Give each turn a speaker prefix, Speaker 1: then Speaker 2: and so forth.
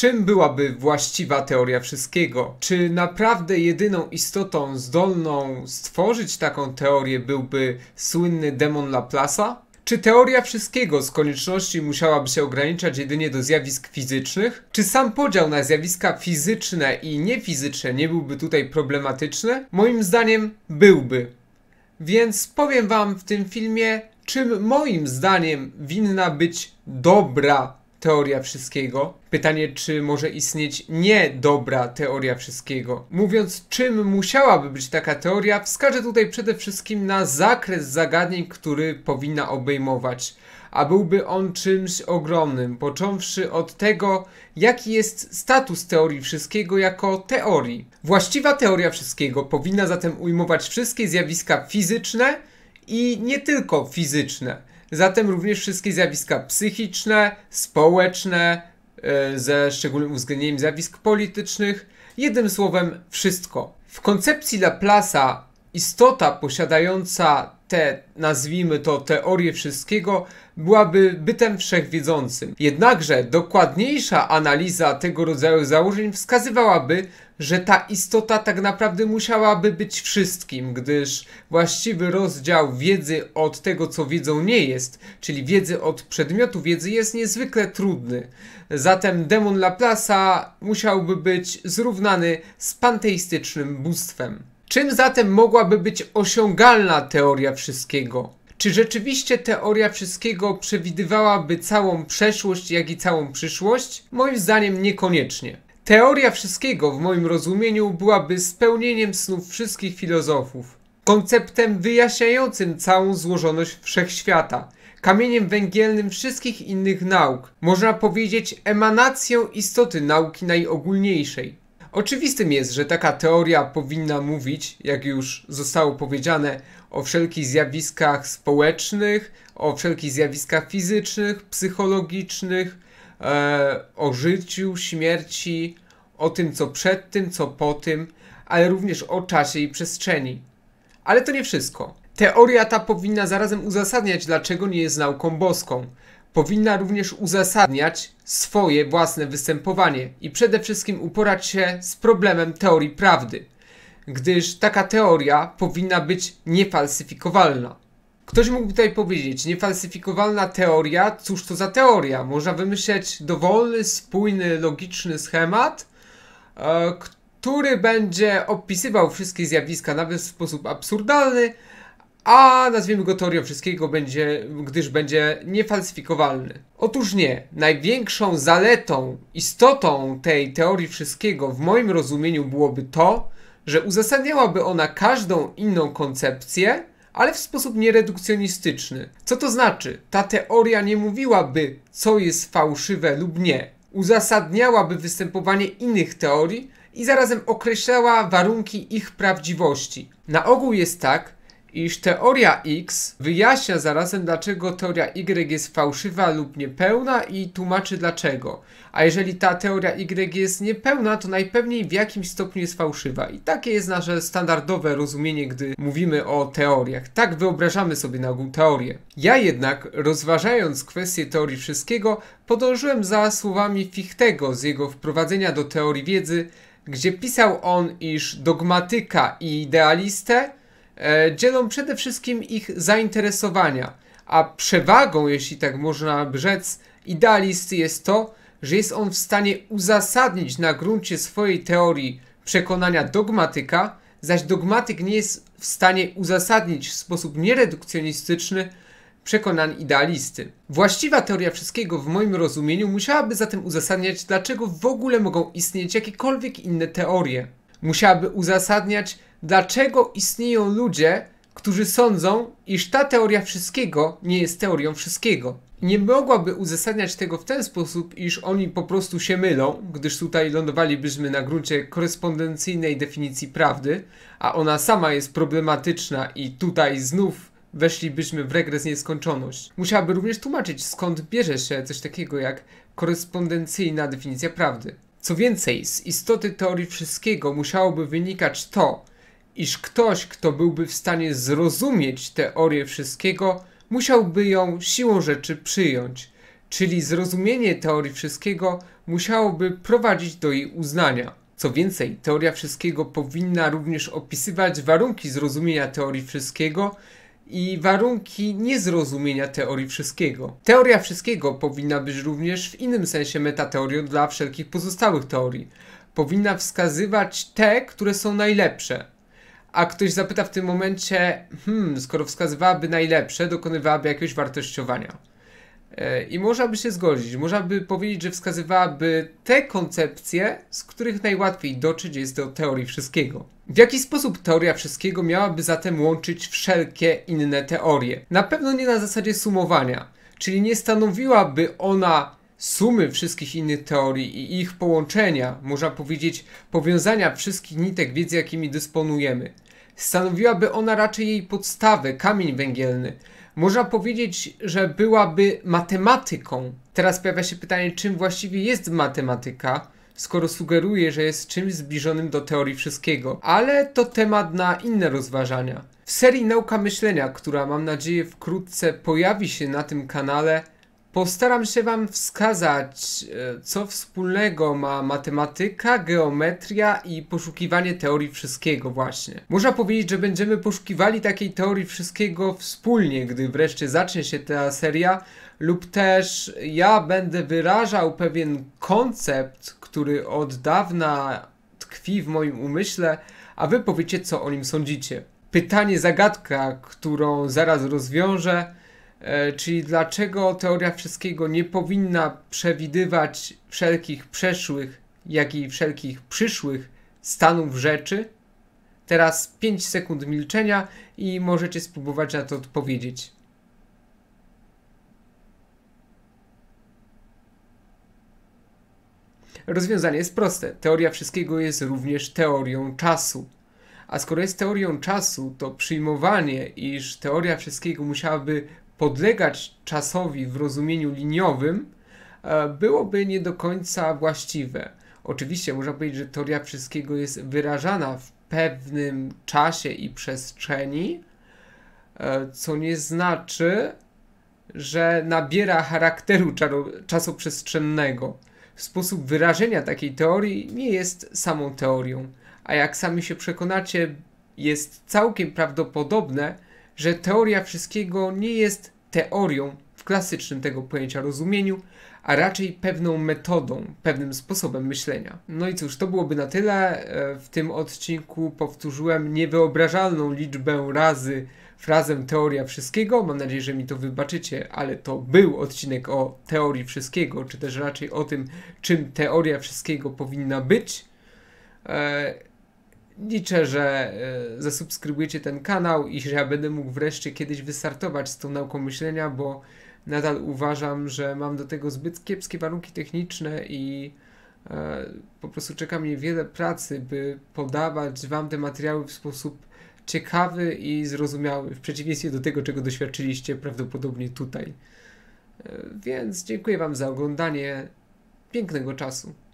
Speaker 1: Czym byłaby właściwa teoria wszystkiego? Czy naprawdę jedyną istotą zdolną stworzyć taką teorię byłby słynny demon Laplace'a? Czy teoria wszystkiego z konieczności musiałaby się ograniczać jedynie do zjawisk fizycznych? Czy sam podział na zjawiska fizyczne i niefizyczne nie byłby tutaj problematyczny? Moim zdaniem byłby. Więc powiem Wam w tym filmie, czym moim zdaniem winna być dobra teoria wszystkiego. Pytanie, czy może istnieć niedobra teoria wszystkiego. Mówiąc, czym musiałaby być taka teoria, wskażę tutaj przede wszystkim na zakres zagadnień, który powinna obejmować. A byłby on czymś ogromnym, począwszy od tego, jaki jest status teorii wszystkiego jako teorii. Właściwa teoria wszystkiego powinna zatem ujmować wszystkie zjawiska fizyczne i nie tylko fizyczne zatem również wszystkie zjawiska psychiczne, społeczne, e, ze szczególnym uwzględnieniem zjawisk politycznych, jednym słowem wszystko. W koncepcji Laplace'a istota posiadająca te, nazwijmy to, teorie wszystkiego, byłaby bytem wszechwiedzącym. Jednakże dokładniejsza analiza tego rodzaju założeń wskazywałaby, że ta istota tak naprawdę musiałaby być wszystkim, gdyż właściwy rozdział wiedzy od tego, co wiedzą nie jest, czyli wiedzy od przedmiotu wiedzy, jest niezwykle trudny. Zatem demon Laplace'a musiałby być zrównany z panteistycznym bóstwem. Czym zatem mogłaby być osiągalna teoria wszystkiego? Czy rzeczywiście teoria wszystkiego przewidywałaby całą przeszłość, jak i całą przyszłość? Moim zdaniem niekoniecznie. Teoria wszystkiego, w moim rozumieniu, byłaby spełnieniem snów wszystkich filozofów, konceptem wyjaśniającym całą złożoność wszechświata, kamieniem węgielnym wszystkich innych nauk, można powiedzieć emanacją istoty nauki najogólniejszej. Oczywistym jest, że taka teoria powinna mówić, jak już zostało powiedziane, o wszelkich zjawiskach społecznych, o wszelkich zjawiskach fizycznych, psychologicznych, e, o życiu, śmierci, o tym co przed tym, co po tym, ale również o czasie i przestrzeni. Ale to nie wszystko. Teoria ta powinna zarazem uzasadniać, dlaczego nie jest nauką boską, powinna również uzasadniać swoje własne występowanie i przede wszystkim uporać się z problemem teorii prawdy, gdyż taka teoria powinna być niefalsyfikowalna. Ktoś mógłby tutaj powiedzieć, niefalsyfikowalna teoria, cóż to za teoria? Można wymyśleć dowolny, spójny, logiczny schemat, e, który będzie opisywał wszystkie zjawiska nawet w sposób absurdalny, a nazwijmy go teorią wszystkiego, będzie, gdyż będzie niefalsyfikowalny. Otóż nie, największą zaletą, istotą tej teorii wszystkiego w moim rozumieniu byłoby to, że uzasadniałaby ona każdą inną koncepcję, ale w sposób nieredukcjonistyczny. Co to znaczy? Ta teoria nie mówiłaby, co jest fałszywe lub nie. Uzasadniałaby występowanie innych teorii i zarazem określała warunki ich prawdziwości. Na ogół jest tak, iż teoria X wyjaśnia zarazem, dlaczego teoria Y jest fałszywa lub niepełna i tłumaczy dlaczego. A jeżeli ta teoria Y jest niepełna, to najpewniej w jakimś stopniu jest fałszywa. I takie jest nasze standardowe rozumienie, gdy mówimy o teoriach. Tak wyobrażamy sobie na ogół teorię. Ja jednak, rozważając kwestię teorii wszystkiego, podążyłem za słowami Fichtego z jego wprowadzenia do teorii wiedzy, gdzie pisał on, iż dogmatyka i idealistę E, dzielą przede wszystkim ich zainteresowania, a przewagą, jeśli tak można rzec, idealisty jest to, że jest on w stanie uzasadnić na gruncie swojej teorii przekonania dogmatyka, zaś dogmatyk nie jest w stanie uzasadnić w sposób nieredukcjonistyczny przekonań idealisty. Właściwa teoria wszystkiego w moim rozumieniu musiałaby zatem uzasadniać, dlaczego w ogóle mogą istnieć jakiekolwiek inne teorie. Musiałaby uzasadniać, dlaczego istnieją ludzie, którzy sądzą, iż ta teoria wszystkiego nie jest teorią wszystkiego. Nie mogłaby uzasadniać tego w ten sposób, iż oni po prostu się mylą, gdyż tutaj lądowalibyśmy na gruncie korespondencyjnej definicji prawdy, a ona sama jest problematyczna i tutaj znów weszlibyśmy w regres nieskończoność. Musiałaby również tłumaczyć, skąd bierze się coś takiego jak korespondencyjna definicja prawdy. Co więcej, z istoty teorii wszystkiego musiałoby wynikać to, iż ktoś, kto byłby w stanie zrozumieć teorię wszystkiego, musiałby ją siłą rzeczy przyjąć, czyli zrozumienie teorii wszystkiego musiałoby prowadzić do jej uznania. Co więcej, teoria wszystkiego powinna również opisywać warunki zrozumienia teorii wszystkiego i warunki niezrozumienia teorii wszystkiego. Teoria wszystkiego powinna być również w innym sensie metateorią dla wszelkich pozostałych teorii. Powinna wskazywać te, które są najlepsze, a ktoś zapyta w tym momencie, hmm, skoro wskazywałaby najlepsze, dokonywałaby jakiegoś wartościowania. E, I można by się zgodzić, można by powiedzieć, że wskazywałaby te koncepcje, z których najłatwiej dotrzeć jest do teorii wszystkiego. W jaki sposób teoria wszystkiego miałaby zatem łączyć wszelkie inne teorie? Na pewno nie na zasadzie sumowania, czyli nie stanowiłaby ona sumy wszystkich innych teorii i ich połączenia, można powiedzieć powiązania wszystkich nitek wiedzy, jakimi dysponujemy. Stanowiłaby ona raczej jej podstawę, kamień węgielny. Można powiedzieć, że byłaby matematyką. Teraz pojawia się pytanie, czym właściwie jest matematyka, skoro sugeruje, że jest czymś zbliżonym do teorii wszystkiego, ale to temat na inne rozważania. W serii Nauka Myślenia, która mam nadzieję wkrótce pojawi się na tym kanale, Postaram się Wam wskazać, e, co wspólnego ma matematyka, geometria i poszukiwanie teorii wszystkiego właśnie. Można powiedzieć, że będziemy poszukiwali takiej teorii wszystkiego wspólnie, gdy wreszcie zacznie się ta seria, lub też ja będę wyrażał pewien koncept, który od dawna tkwi w moim umyśle, a Wy powiecie, co o nim sądzicie. Pytanie, zagadka, którą zaraz rozwiążę, E, czyli dlaczego teoria wszystkiego nie powinna przewidywać wszelkich przeszłych, jak i wszelkich przyszłych stanów rzeczy? Teraz 5 sekund milczenia i możecie spróbować na to odpowiedzieć. Rozwiązanie jest proste. Teoria wszystkiego jest również teorią czasu. A skoro jest teorią czasu, to przyjmowanie, iż teoria wszystkiego musiałaby podlegać czasowi w rozumieniu liniowym e, byłoby nie do końca właściwe. Oczywiście można powiedzieć, że teoria wszystkiego jest wyrażana w pewnym czasie i przestrzeni, e, co nie znaczy, że nabiera charakteru czasoprzestrzennego. Sposób wyrażenia takiej teorii nie jest samą teorią, a jak sami się przekonacie, jest całkiem prawdopodobne, że teoria wszystkiego nie jest teorią w klasycznym tego pojęcia rozumieniu, a raczej pewną metodą, pewnym sposobem myślenia. No i cóż, to byłoby na tyle. E, w tym odcinku powtórzyłem niewyobrażalną liczbę razy frazę teoria wszystkiego. Mam nadzieję, że mi to wybaczycie, ale to był odcinek o teorii wszystkiego, czy też raczej o tym, czym teoria wszystkiego powinna być. E, Liczę, że e, zasubskrybujecie ten kanał i że ja będę mógł wreszcie kiedyś wystartować z tą nauką myślenia, bo nadal uważam, że mam do tego zbyt kiepskie warunki techniczne i e, po prostu czeka mnie wiele pracy, by podawać Wam te materiały w sposób ciekawy i zrozumiały, w przeciwieństwie do tego, czego doświadczyliście prawdopodobnie tutaj. E, więc dziękuję Wam za oglądanie. Pięknego czasu.